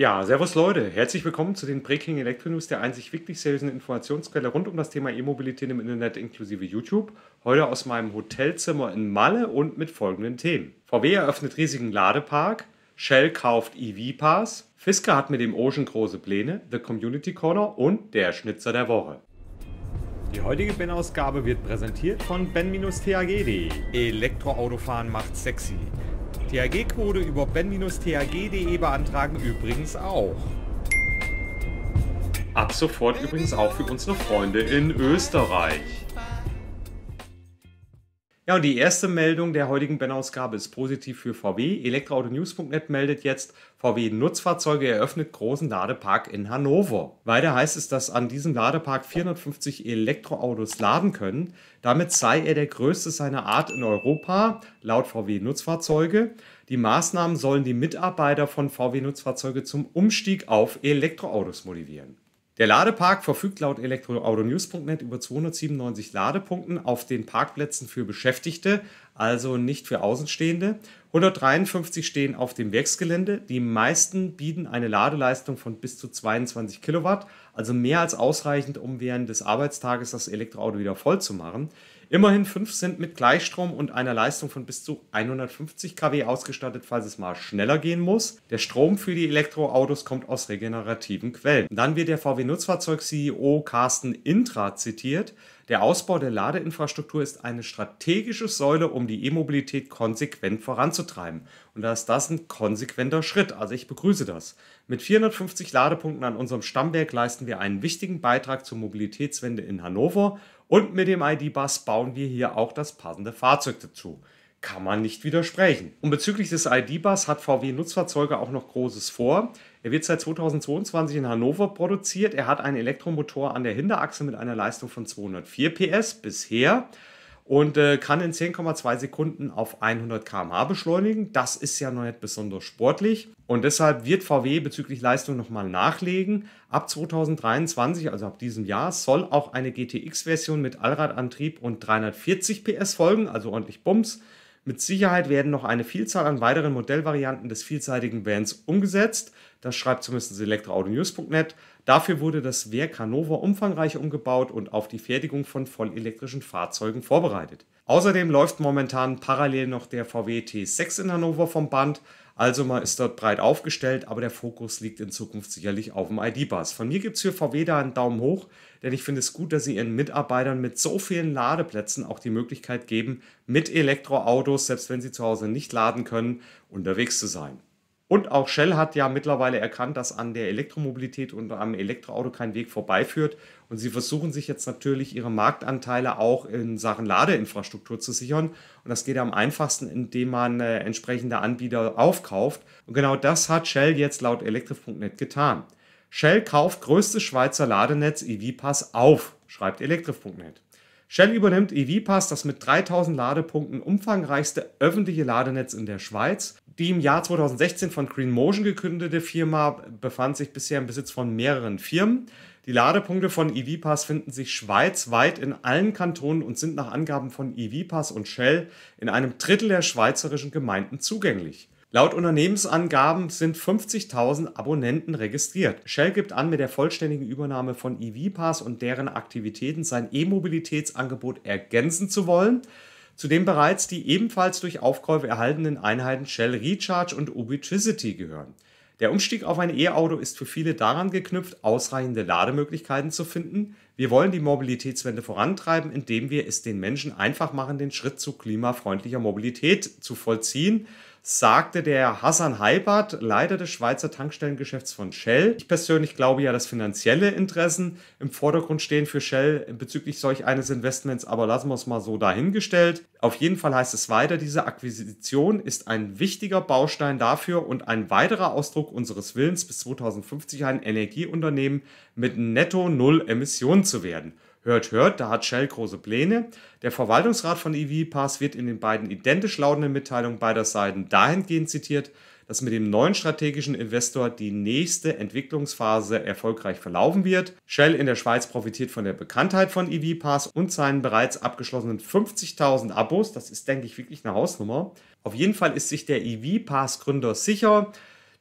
Ja, servus Leute. Herzlich willkommen zu den Breaking Electro News, der einzig wirklich seriösen Informationsquelle rund um das Thema E-Mobilität im Internet inklusive YouTube. Heute aus meinem Hotelzimmer in Malle und mit folgenden Themen. VW eröffnet riesigen Ladepark, Shell kauft EV-Pass, Fisker hat mit dem Ocean große Pläne, The Community Corner und der Schnitzer der Woche. Die heutige Ben-Ausgabe wird präsentiert von ben-tag.de. Elektroautofahren macht sexy. THG-Quote über ben-thg.de beantragen übrigens auch. Ab sofort übrigens auch für unsere Freunde in Österreich. Ja, und die erste Meldung der heutigen Bannausgabe ist positiv für VW. Elektroauto-News.net meldet jetzt, VW Nutzfahrzeuge eröffnet großen Ladepark in Hannover. Weiter heißt es, dass an diesem Ladepark 450 Elektroautos laden können. Damit sei er der größte seiner Art in Europa, laut VW Nutzfahrzeuge. Die Maßnahmen sollen die Mitarbeiter von VW Nutzfahrzeuge zum Umstieg auf Elektroautos motivieren. Der Ladepark verfügt laut elektroautonews.net über 297 Ladepunkten auf den Parkplätzen für Beschäftigte, also nicht für Außenstehende. 153 stehen auf dem Werksgelände. Die meisten bieten eine Ladeleistung von bis zu 22 Kilowatt, also mehr als ausreichend, um während des Arbeitstages das Elektroauto wieder voll zu machen. Immerhin fünf sind mit Gleichstrom und einer Leistung von bis zu 150 kW ausgestattet, falls es mal schneller gehen muss. Der Strom für die Elektroautos kommt aus regenerativen Quellen. Dann wird der VW Nutzfahrzeug CEO Carsten Intra zitiert. Der Ausbau der Ladeinfrastruktur ist eine strategische Säule, um die E-Mobilität konsequent voranzutreiben. Und da ist das ein konsequenter Schritt. Also ich begrüße das. Mit 450 Ladepunkten an unserem Stammwerk leisten wir einen wichtigen Beitrag zur Mobilitätswende in Hannover und mit dem ID-Bus bauen wir hier auch das passende Fahrzeug dazu. Kann man nicht widersprechen. Und bezüglich des ID-Bus hat VW Nutzfahrzeuge auch noch Großes vor. Er wird seit 2022 in Hannover produziert. Er hat einen Elektromotor an der Hinterachse mit einer Leistung von 204 PS bisher und äh, kann in 10,2 Sekunden auf 100 km/h beschleunigen. Das ist ja noch nicht besonders sportlich und deshalb wird VW bezüglich Leistung nochmal nachlegen. Ab 2023, also ab diesem Jahr, soll auch eine GTX-Version mit Allradantrieb und 340 PS folgen, also ordentlich Bums. Mit Sicherheit werden noch eine Vielzahl an weiteren Modellvarianten des vielseitigen Vans umgesetzt. Das schreibt zumindest elektroauto-news.net. Dafür wurde das Werk Hannover umfangreich umgebaut und auf die Fertigung von vollelektrischen Fahrzeugen vorbereitet. Außerdem läuft momentan parallel noch der VW T6 in Hannover vom Band, also man ist dort breit aufgestellt, aber der Fokus liegt in Zukunft sicherlich auf dem ID-Bus. Von mir gibt es für VW da einen Daumen hoch, denn ich finde es gut, dass sie ihren Mitarbeitern mit so vielen Ladeplätzen auch die Möglichkeit geben, mit Elektroautos, selbst wenn sie zu Hause nicht laden können, unterwegs zu sein. Und auch Shell hat ja mittlerweile erkannt, dass an der Elektromobilität und am Elektroauto kein Weg vorbeiführt. Und sie versuchen sich jetzt natürlich ihre Marktanteile auch in Sachen Ladeinfrastruktur zu sichern. Und das geht am einfachsten, indem man äh, entsprechende Anbieter aufkauft. Und genau das hat Shell jetzt laut Elektrif.net getan. Shell kauft größtes Schweizer Ladenetz EVPass auf, schreibt Elektrif.net. Shell übernimmt EVPass, das mit 3000 Ladepunkten umfangreichste öffentliche Ladenetz in der Schweiz. Die im Jahr 2016 von Green Motion gekündete Firma befand sich bisher im Besitz von mehreren Firmen. Die Ladepunkte von EVPass finden sich schweizweit in allen Kantonen und sind nach Angaben von EVPass und Shell in einem Drittel der schweizerischen Gemeinden zugänglich. Laut Unternehmensangaben sind 50.000 Abonnenten registriert. Shell gibt an, mit der vollständigen Übernahme von EVPAS und deren Aktivitäten sein E-Mobilitätsangebot ergänzen zu wollen. Zudem bereits die ebenfalls durch Aufkäufe erhaltenen Einheiten Shell Recharge und Ubitricity gehören. Der Umstieg auf ein E-Auto ist für viele daran geknüpft, ausreichende Lademöglichkeiten zu finden. Wir wollen die Mobilitätswende vorantreiben, indem wir es den Menschen einfach machen, den Schritt zu klimafreundlicher Mobilität zu vollziehen sagte der Hassan Heibat, Leiter des Schweizer Tankstellengeschäfts von Shell. Ich persönlich glaube ja, dass finanzielle Interessen im Vordergrund stehen für Shell bezüglich solch eines Investments, aber lassen wir es mal so dahingestellt. Auf jeden Fall heißt es weiter, diese Akquisition ist ein wichtiger Baustein dafür und ein weiterer Ausdruck unseres Willens, bis 2050 ein Energieunternehmen mit netto Null Emissionen zu werden. Hört, hört, da hat Shell große Pläne. Der Verwaltungsrat von EV Pass wird in den beiden identisch lautenden Mitteilungen beider Seiten dahingehend zitiert, dass mit dem neuen strategischen Investor die nächste Entwicklungsphase erfolgreich verlaufen wird. Shell in der Schweiz profitiert von der Bekanntheit von EV Pass und seinen bereits abgeschlossenen 50.000 Abos. Das ist, denke ich, wirklich eine Hausnummer. Auf jeden Fall ist sich der EV Pass Gründer sicher,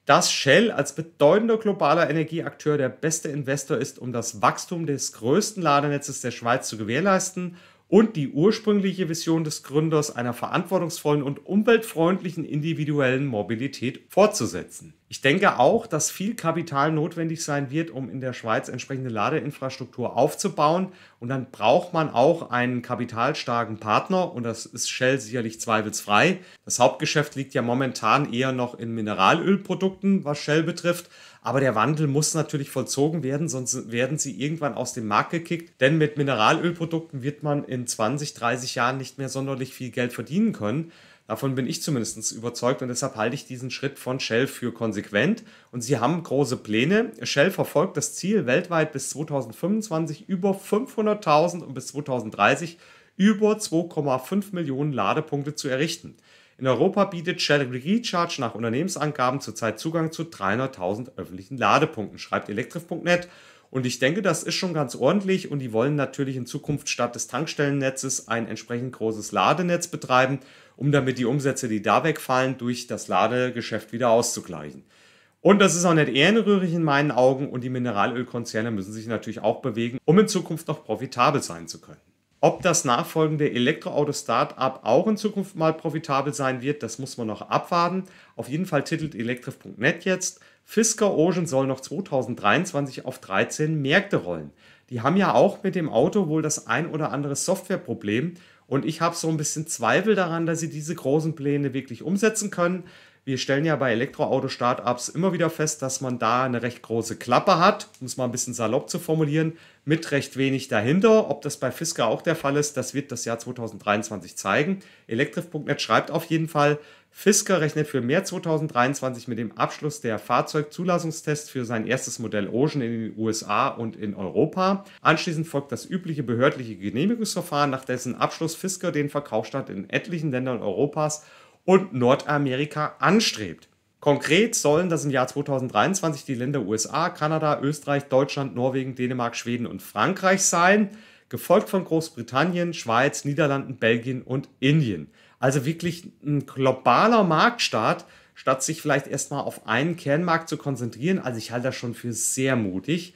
dass Shell als bedeutender globaler Energieakteur der beste Investor ist, um das Wachstum des größten Ladenetzes der Schweiz zu gewährleisten und die ursprüngliche Vision des Gründers einer verantwortungsvollen und umweltfreundlichen individuellen Mobilität fortzusetzen. Ich denke auch, dass viel Kapital notwendig sein wird, um in der Schweiz entsprechende Ladeinfrastruktur aufzubauen. Und dann braucht man auch einen kapitalstarken Partner. Und das ist Shell sicherlich zweifelsfrei. Das Hauptgeschäft liegt ja momentan eher noch in Mineralölprodukten, was Shell betrifft. Aber der Wandel muss natürlich vollzogen werden, sonst werden sie irgendwann aus dem Markt gekickt. Denn mit Mineralölprodukten wird man in 20, 30 Jahren nicht mehr sonderlich viel Geld verdienen können. Davon bin ich zumindest überzeugt und deshalb halte ich diesen Schritt von Shell für konsequent. Und sie haben große Pläne. Shell verfolgt das Ziel, weltweit bis 2025 über 500.000 und bis 2030 über 2,5 Millionen Ladepunkte zu errichten. In Europa bietet Shell Recharge nach Unternehmensangaben zurzeit Zugang zu 300.000 öffentlichen Ladepunkten, schreibt Elektrif.net. Und ich denke, das ist schon ganz ordentlich und die wollen natürlich in Zukunft statt des Tankstellennetzes ein entsprechend großes Ladenetz betreiben um damit die Umsätze, die da wegfallen, durch das Ladegeschäft wieder auszugleichen. Und das ist auch nicht ehrenrührig in meinen Augen und die Mineralölkonzerne müssen sich natürlich auch bewegen, um in Zukunft noch profitabel sein zu können. Ob das nachfolgende Elektroauto-Startup auch in Zukunft mal profitabel sein wird, das muss man noch abwarten. Auf jeden Fall titelt Elektrif.net jetzt, Fisker Ocean soll noch 2023 auf 13 Märkte rollen. Die haben ja auch mit dem Auto wohl das ein oder andere Softwareproblem und ich habe so ein bisschen Zweifel daran, dass sie diese großen Pläne wirklich umsetzen können. Wir stellen ja bei Elektroauto-Startups immer wieder fest, dass man da eine recht große Klappe hat, um es mal ein bisschen salopp zu formulieren, mit recht wenig dahinter. Ob das bei Fisker auch der Fall ist, das wird das Jahr 2023 zeigen. Elektrif.net schreibt auf jeden Fall, Fisker rechnet für März 2023 mit dem Abschluss der Fahrzeugzulassungstests für sein erstes Modell Ocean in den USA und in Europa. Anschließend folgt das übliche behördliche Genehmigungsverfahren, nach dessen Abschluss Fisker den Verkaufsstart in etlichen Ländern Europas und Nordamerika anstrebt. Konkret sollen das im Jahr 2023 die Länder USA, Kanada, Österreich, Deutschland, Norwegen, Dänemark, Schweden und Frankreich sein, gefolgt von Großbritannien, Schweiz, Niederlanden, Belgien und Indien. Also wirklich ein globaler Marktstart, statt sich vielleicht erstmal auf einen Kernmarkt zu konzentrieren. Also ich halte das schon für sehr mutig.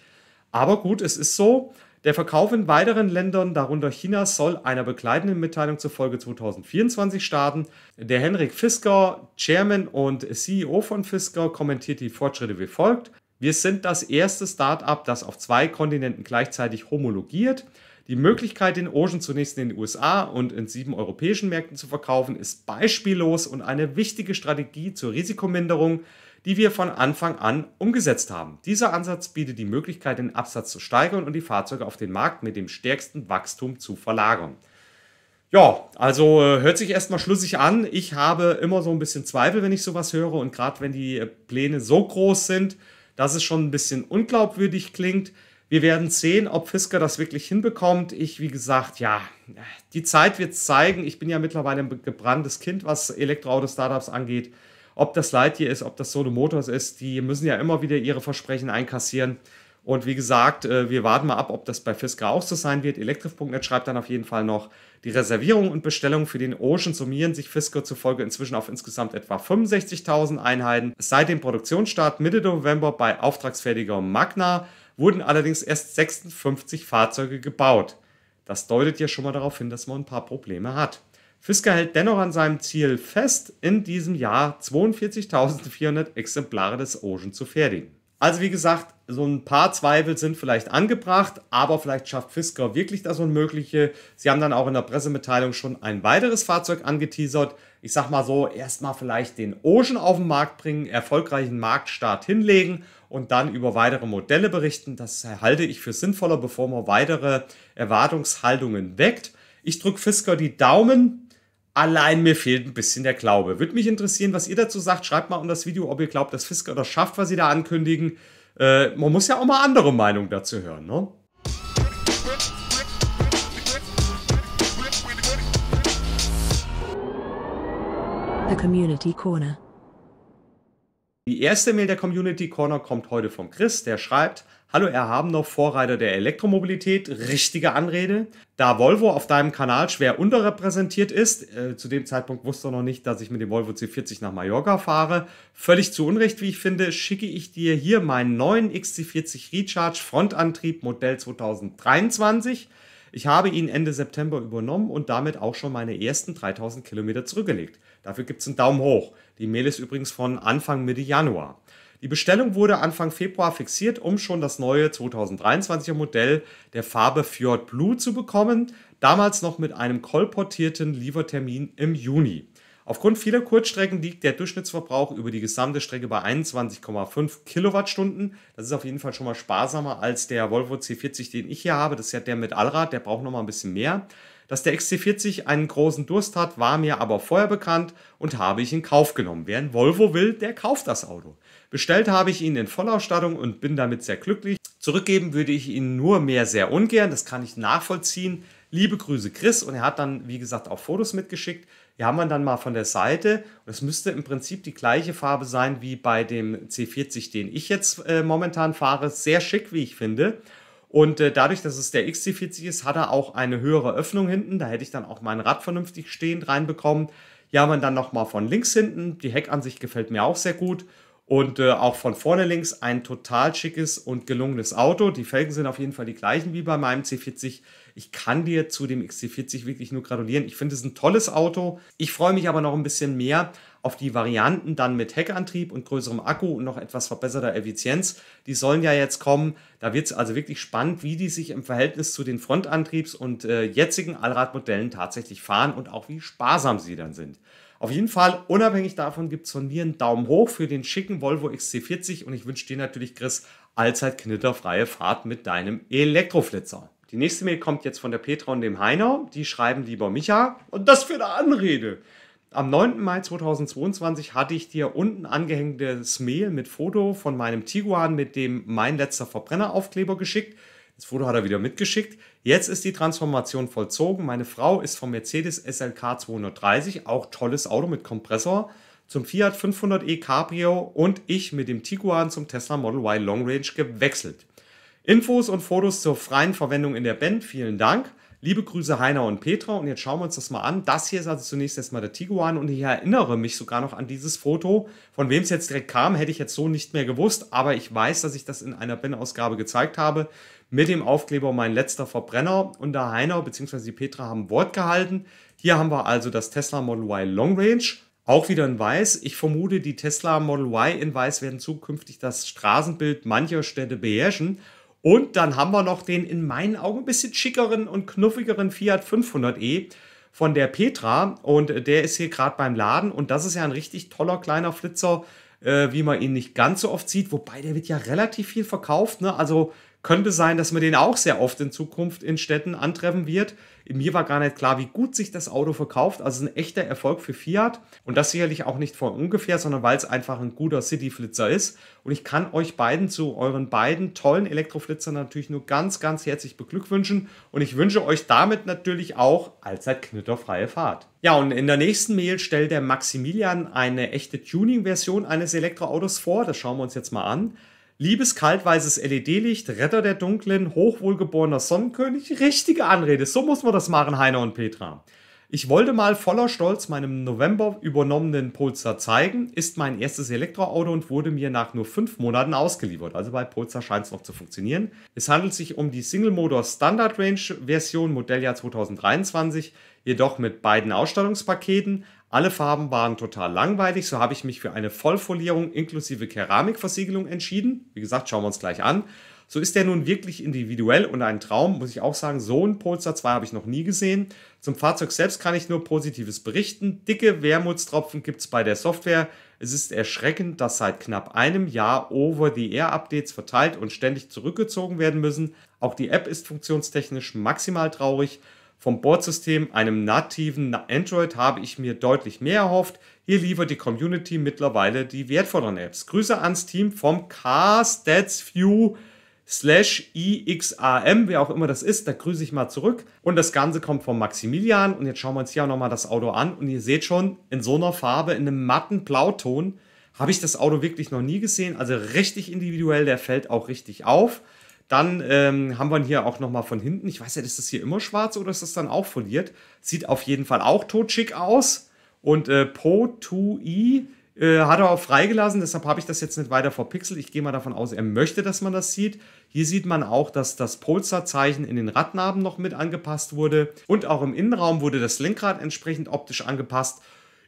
Aber gut, es ist so. Der Verkauf in weiteren Ländern, darunter China, soll einer begleitenden Mitteilung zufolge 2024 starten. Der Henrik Fisker, Chairman und CEO von Fisker, kommentiert die Fortschritte wie folgt. Wir sind das erste Startup, das auf zwei Kontinenten gleichzeitig homologiert. Die Möglichkeit, den Ocean zunächst in den USA und in sieben europäischen Märkten zu verkaufen, ist beispiellos und eine wichtige Strategie zur Risikominderung, die wir von Anfang an umgesetzt haben. Dieser Ansatz bietet die Möglichkeit, den Absatz zu steigern und die Fahrzeuge auf den Markt mit dem stärksten Wachstum zu verlagern. Ja, also äh, hört sich erstmal schlüssig an. Ich habe immer so ein bisschen Zweifel, wenn ich sowas höre und gerade wenn die äh, Pläne so groß sind, dass es schon ein bisschen unglaubwürdig klingt wir werden sehen, ob Fisker das wirklich hinbekommt. Ich, wie gesagt, ja, die Zeit wird zeigen. Ich bin ja mittlerweile ein gebranntes Kind, was Elektroauto-Startups angeht. Ob das Lightyear ist, ob das Solo Motors ist, die müssen ja immer wieder ihre Versprechen einkassieren. Und wie gesagt, äh, wir warten mal ab, ob das bei Fisker auch so sein wird. Elektrif.net schreibt dann auf jeden Fall noch, die Reservierung und Bestellung für den Ocean summieren sich Fisker zufolge inzwischen auf insgesamt etwa 65.000 Einheiten seit dem Produktionsstart Mitte November bei auftragsfertiger Magna wurden allerdings erst 56 Fahrzeuge gebaut. Das deutet ja schon mal darauf hin, dass man ein paar Probleme hat. Fisker hält dennoch an seinem Ziel fest, in diesem Jahr 42.400 Exemplare des Ocean zu fertigen. Also wie gesagt, so ein paar Zweifel sind vielleicht angebracht, aber vielleicht schafft Fisker wirklich das Unmögliche. Sie haben dann auch in der Pressemitteilung schon ein weiteres Fahrzeug angeteasert. Ich sag mal so, erstmal vielleicht den Ocean auf den Markt bringen, erfolgreichen Marktstart hinlegen und dann über weitere Modelle berichten. Das halte ich für sinnvoller, bevor man weitere Erwartungshaltungen weckt. Ich drücke Fisker die Daumen, Allein mir fehlt ein bisschen der Glaube. Würde mich interessieren, was ihr dazu sagt. Schreibt mal unter das Video, ob ihr glaubt, dass Fisker das schafft, was sie da ankündigen. Äh, man muss ja auch mal andere Meinungen dazu hören, ne? The Community Corner. Die erste Mail der Community Corner kommt heute von Chris, der schreibt: Hallo, noch Vorreiter der Elektromobilität, richtige Anrede da Volvo auf deinem Kanal schwer unterrepräsentiert ist, äh, zu dem Zeitpunkt wusste er noch nicht, dass ich mit dem Volvo C40 nach Mallorca fahre, völlig zu Unrecht, wie ich finde, schicke ich dir hier meinen neuen XC40 Recharge Frontantrieb Modell 2023. Ich habe ihn Ende September übernommen und damit auch schon meine ersten 3000 Kilometer zurückgelegt. Dafür gibt es einen Daumen hoch. Die Mail ist übrigens von Anfang Mitte Januar. Die Bestellung wurde Anfang Februar fixiert, um schon das neue 2023er Modell der Farbe Fjord Blue zu bekommen, damals noch mit einem kolportierten Liefertermin im Juni. Aufgrund vieler Kurzstrecken liegt der Durchschnittsverbrauch über die gesamte Strecke bei 21,5 Kilowattstunden. Das ist auf jeden Fall schon mal sparsamer als der Volvo C40, den ich hier habe. Das ist ja der mit Allrad, der braucht noch mal ein bisschen mehr. Dass der XC40 einen großen Durst hat, war mir aber vorher bekannt und habe ich in Kauf genommen. Wer ein Volvo will, der kauft das Auto. Bestellt habe ich ihn in Vollausstattung und bin damit sehr glücklich. Zurückgeben würde ich ihn nur mehr sehr ungern, das kann ich nachvollziehen. Liebe Grüße Chris und er hat dann, wie gesagt, auch Fotos mitgeschickt. Hier haben wir dann mal von der Seite und es müsste im Prinzip die gleiche Farbe sein wie bei dem C40, den ich jetzt äh, momentan fahre. Sehr schick, wie ich finde. Und äh, dadurch, dass es der XC40 ist, hat er auch eine höhere Öffnung hinten. Da hätte ich dann auch mein Rad vernünftig stehend reinbekommen. Hier haben wir dann nochmal von links hinten. Die Heckansicht gefällt mir auch sehr gut. Und äh, auch von vorne links ein total schickes und gelungenes Auto. Die Felgen sind auf jeden Fall die gleichen wie bei meinem C40 ich kann dir zu dem XC40 wirklich nur gratulieren. Ich finde es ein tolles Auto. Ich freue mich aber noch ein bisschen mehr auf die Varianten dann mit Heckantrieb und größerem Akku und noch etwas verbesserter Effizienz. Die sollen ja jetzt kommen. Da wird es also wirklich spannend, wie die sich im Verhältnis zu den Frontantriebs- und äh, jetzigen Allradmodellen tatsächlich fahren und auch wie sparsam sie dann sind. Auf jeden Fall, unabhängig davon, gibt es von mir einen Daumen hoch für den schicken Volvo XC40 und ich wünsche dir natürlich, Chris, allzeit knitterfreie Fahrt mit deinem Elektroflitzer. Die nächste Mail kommt jetzt von der Petra und dem Heiner. Die schreiben, lieber Micha, und das für eine Anrede. Am 9. Mai 2022 hatte ich dir unten angehängtes Mail mit Foto von meinem Tiguan mit dem Mein letzter Verbrenneraufkleber geschickt. Das Foto hat er wieder mitgeschickt. Jetzt ist die Transformation vollzogen. Meine Frau ist vom Mercedes SLK 230, auch tolles Auto mit Kompressor, zum Fiat 500e Cabrio und ich mit dem Tiguan zum Tesla Model Y Long Range gewechselt. Infos und Fotos zur freien Verwendung in der Band, vielen Dank. Liebe Grüße Heiner und Petra und jetzt schauen wir uns das mal an. Das hier ist also zunächst erstmal der Tiguan und ich erinnere mich sogar noch an dieses Foto. Von wem es jetzt direkt kam, hätte ich jetzt so nicht mehr gewusst, aber ich weiß, dass ich das in einer Ben-Ausgabe gezeigt habe mit dem Aufkleber Mein letzter Verbrenner und da Heiner bzw. die Petra haben Wort gehalten. Hier haben wir also das Tesla Model Y Long Range. Auch wieder in weiß. Ich vermute, die Tesla Model Y in weiß werden zukünftig das Straßenbild mancher Städte beherrschen. Und dann haben wir noch den in meinen Augen ein bisschen schickeren und knuffigeren Fiat 500e von der Petra. Und äh, der ist hier gerade beim Laden. Und das ist ja ein richtig toller kleiner Flitzer, äh, wie man ihn nicht ganz so oft sieht. Wobei der wird ja relativ viel verkauft. Ne? Also könnte sein, dass man den auch sehr oft in Zukunft in Städten antreffen wird. Mir war gar nicht klar, wie gut sich das Auto verkauft. Also ein echter Erfolg für Fiat. Und das sicherlich auch nicht von ungefähr, sondern weil es einfach ein guter Cityflitzer ist. Und ich kann euch beiden zu euren beiden tollen Elektroflitzern natürlich nur ganz, ganz herzlich beglückwünschen. Und ich wünsche euch damit natürlich auch allzeit knitterfreie Fahrt. Ja, und in der nächsten Mail stellt der Maximilian eine echte Tuning-Version eines Elektroautos vor. Das schauen wir uns jetzt mal an. Liebes kaltweißes LED-Licht, Retter der Dunklen, hochwohlgeborener Sonnenkönig. Richtige Anrede. So muss man das machen, Heiner und Petra. Ich wollte mal voller Stolz meinem November übernommenen Polster zeigen, ist mein erstes Elektroauto und wurde mir nach nur fünf Monaten ausgeliefert. Also bei Polster scheint es noch zu funktionieren. Es handelt sich um die Single Motor Standard Range Version Modelljahr 2023, jedoch mit beiden Ausstattungspaketen. Alle Farben waren total langweilig, so habe ich mich für eine Vollfolierung inklusive Keramikversiegelung entschieden. Wie gesagt, schauen wir uns gleich an. So ist der nun wirklich individuell und ein Traum, muss ich auch sagen. So ein Polestar 2 habe ich noch nie gesehen. Zum Fahrzeug selbst kann ich nur Positives berichten. Dicke Wermutstropfen gibt es bei der Software. Es ist erschreckend, dass seit knapp einem Jahr Over-the-Air-Updates verteilt und ständig zurückgezogen werden müssen. Auch die App ist funktionstechnisch maximal traurig vom Boardsystem, einem nativen Android, habe ich mir deutlich mehr erhofft. Hier liefert die Community mittlerweile die wertvolleren Apps. Grüße ans Team vom CarStatsView slash IXAM, wer auch immer das ist, da grüße ich mal zurück. Und das Ganze kommt von Maximilian. Und jetzt schauen wir uns hier auch nochmal das Auto an. Und ihr seht schon, in so einer Farbe, in einem matten Blauton, habe ich das Auto wirklich noch nie gesehen. Also richtig individuell, der fällt auch richtig auf. Dann ähm, haben wir ihn hier auch nochmal von hinten. Ich weiß ja, ist das hier immer schwarz oder ist das dann auch foliert? Sieht auf jeden Fall auch totschick aus. Und äh, Po2i äh, hat er auch freigelassen, deshalb habe ich das jetzt nicht weiter verpixelt. Ich gehe mal davon aus, er möchte, dass man das sieht. Hier sieht man auch, dass das Polsterzeichen in den Radnaben noch mit angepasst wurde. Und auch im Innenraum wurde das Lenkrad entsprechend optisch angepasst.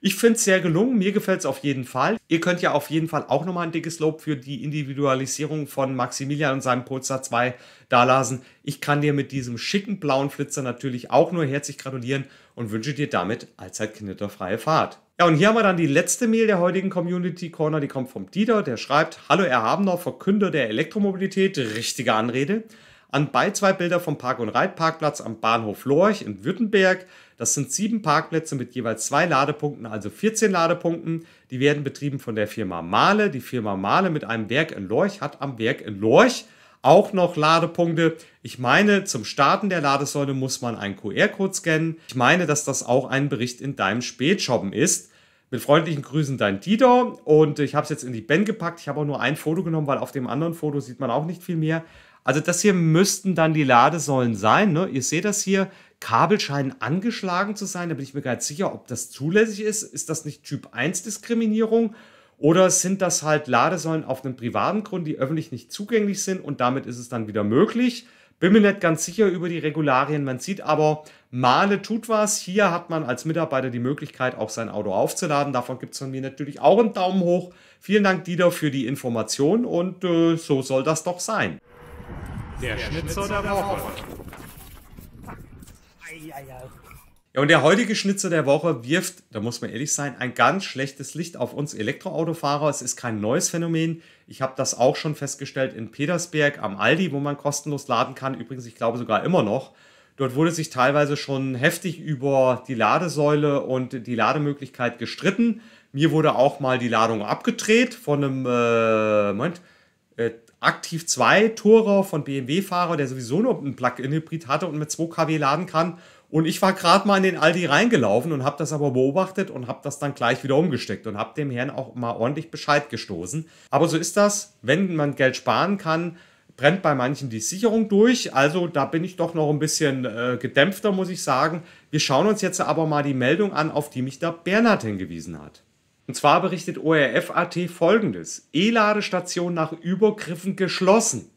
Ich finde es sehr gelungen. Mir gefällt es auf jeden Fall. Ihr könnt ja auf jeden Fall auch nochmal ein dickes Lob für die Individualisierung von Maximilian und seinem Polestar 2 dalassen. Ich kann dir mit diesem schicken blauen Flitzer natürlich auch nur herzlich gratulieren und wünsche dir damit allzeit knitterfreie Fahrt. Ja, und hier haben wir dann die letzte Mail der heutigen Community Corner, die kommt vom Dieter, der schreibt: Hallo Erhabener, Verkünder der Elektromobilität, richtige Anrede. Anbei zwei Bilder vom Park- und Reitparkplatz am Bahnhof Lorch in Württemberg. Das sind sieben Parkplätze mit jeweils zwei Ladepunkten, also 14 Ladepunkten. Die werden betrieben von der Firma Mahle. Die Firma Mahle mit einem Werk in Lorch hat am Werk in Lorch auch noch Ladepunkte. Ich meine, zum Starten der Ladesäule muss man einen QR-Code scannen. Ich meine, dass das auch ein Bericht in deinem Spätschoppen ist. Mit freundlichen Grüßen dein Dido Und ich habe es jetzt in die Ben gepackt. Ich habe auch nur ein Foto genommen, weil auf dem anderen Foto sieht man auch nicht viel mehr. Also das hier müssten dann die Ladesäulen sein. Ne? Ihr seht das hier, Kabel scheinen angeschlagen zu sein. Da bin ich mir gar nicht sicher, ob das zulässig ist. Ist das nicht Typ 1 Diskriminierung? Oder sind das halt Ladesäulen auf einem privaten Grund, die öffentlich nicht zugänglich sind und damit ist es dann wieder möglich? Bin mir nicht ganz sicher über die Regularien. Man sieht aber, Male tut was. Hier hat man als Mitarbeiter die Möglichkeit, auch sein Auto aufzuladen. Davon gibt es von mir natürlich auch einen Daumen hoch. Vielen Dank, Dieter, für die Information und äh, so soll das doch sein. Der Schnitzer der Woche. Ja, und der heutige Schnitzer der Woche wirft, da muss man ehrlich sein, ein ganz schlechtes Licht auf uns Elektroautofahrer. Es ist kein neues Phänomen. Ich habe das auch schon festgestellt in Petersberg am Aldi, wo man kostenlos laden kann. Übrigens, ich glaube sogar immer noch. Dort wurde sich teilweise schon heftig über die Ladesäule und die Lademöglichkeit gestritten. Mir wurde auch mal die Ladung abgedreht von einem, äh, Moment, äh, aktiv zwei Tore von BMW-Fahrer, der sowieso nur einen Plug-in-Hybrid hatte und mit 2 kW laden kann. Und ich war gerade mal in den Aldi reingelaufen und habe das aber beobachtet und habe das dann gleich wieder umgesteckt und habe dem Herrn auch mal ordentlich Bescheid gestoßen. Aber so ist das, wenn man Geld sparen kann, brennt bei manchen die Sicherung durch. Also da bin ich doch noch ein bisschen äh, gedämpfter, muss ich sagen. Wir schauen uns jetzt aber mal die Meldung an, auf die mich da Bernhard hingewiesen hat. Und zwar berichtet ORF.at folgendes: E-Ladestation nach Übergriffen geschlossen.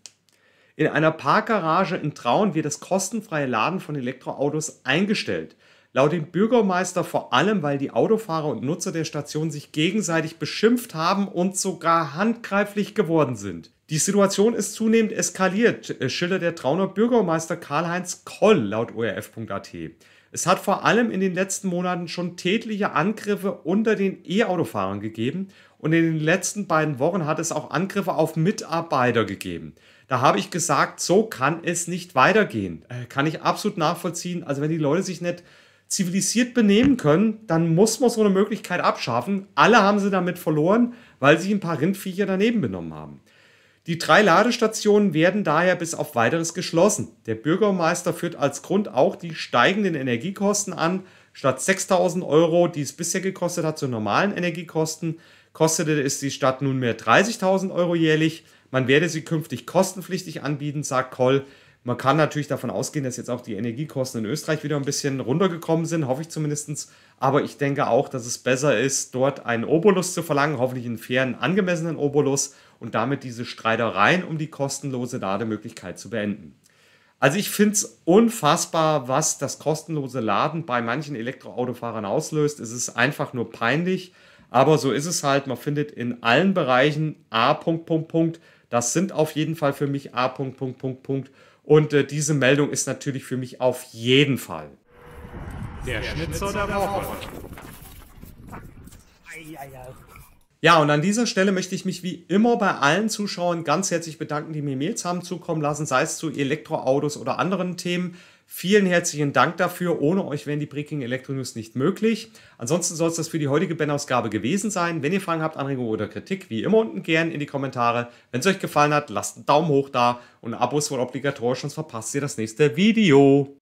In einer Parkgarage in Traun wird das kostenfreie Laden von Elektroautos eingestellt. Laut dem Bürgermeister vor allem, weil die Autofahrer und Nutzer der Station sich gegenseitig beschimpft haben und sogar handgreiflich geworden sind. Die Situation ist zunehmend eskaliert, äh, schildert der Trauner Bürgermeister Karl-Heinz Koll laut orf.at. Es hat vor allem in den letzten Monaten schon tätliche Angriffe unter den E-Autofahrern gegeben und in den letzten beiden Wochen hat es auch Angriffe auf Mitarbeiter gegeben. Da habe ich gesagt, so kann es nicht weitergehen. Äh, kann ich absolut nachvollziehen. Also wenn die Leute sich nicht zivilisiert benehmen können, dann muss man so eine Möglichkeit abschaffen. Alle haben sie damit verloren, weil sich ein paar Rindviecher daneben benommen haben. Die drei Ladestationen werden daher bis auf weiteres geschlossen. Der Bürgermeister führt als Grund auch die steigenden Energiekosten an. Statt 6000 Euro, die es bisher gekostet hat, zu normalen Energiekosten, kostete es die Stadt nunmehr 30.000 Euro jährlich. Man werde sie künftig kostenpflichtig anbieten, sagt Koll. Man kann natürlich davon ausgehen, dass jetzt auch die Energiekosten in Österreich wieder ein bisschen runtergekommen sind, hoffe ich zumindest. Aber ich denke auch, dass es besser ist, dort einen Obolus zu verlangen, hoffentlich einen fairen, angemessenen Obolus und damit diese Streitereien um die kostenlose Lademöglichkeit zu beenden. Also ich finde es unfassbar, was das kostenlose Laden bei manchen Elektroautofahrern auslöst. Es ist einfach nur peinlich, aber so ist es halt. Man findet in allen Bereichen A. Punkt, Punkt, Punkt. Das sind auf jeden Fall für mich A. Punkt, Punkt, Punkt, Punkt. Und äh, diese Meldung ist natürlich für mich auf jeden Fall. Der Schnitzer der Woche. Ja, und an dieser Stelle möchte ich mich wie immer bei allen Zuschauern ganz herzlich bedanken, die mir Mails haben zukommen lassen, sei es zu Elektroautos oder anderen Themen. Vielen herzlichen Dank dafür. Ohne euch wären die Breaking Electro News nicht möglich. Ansonsten soll es das für die heutige Ben-Ausgabe gewesen sein. Wenn ihr Fragen habt, Anregungen oder Kritik, wie immer unten gern in die Kommentare. Wenn es euch gefallen hat, lasst einen Daumen hoch da und Abos wohl obligatorisch, sonst verpasst ihr das nächste Video.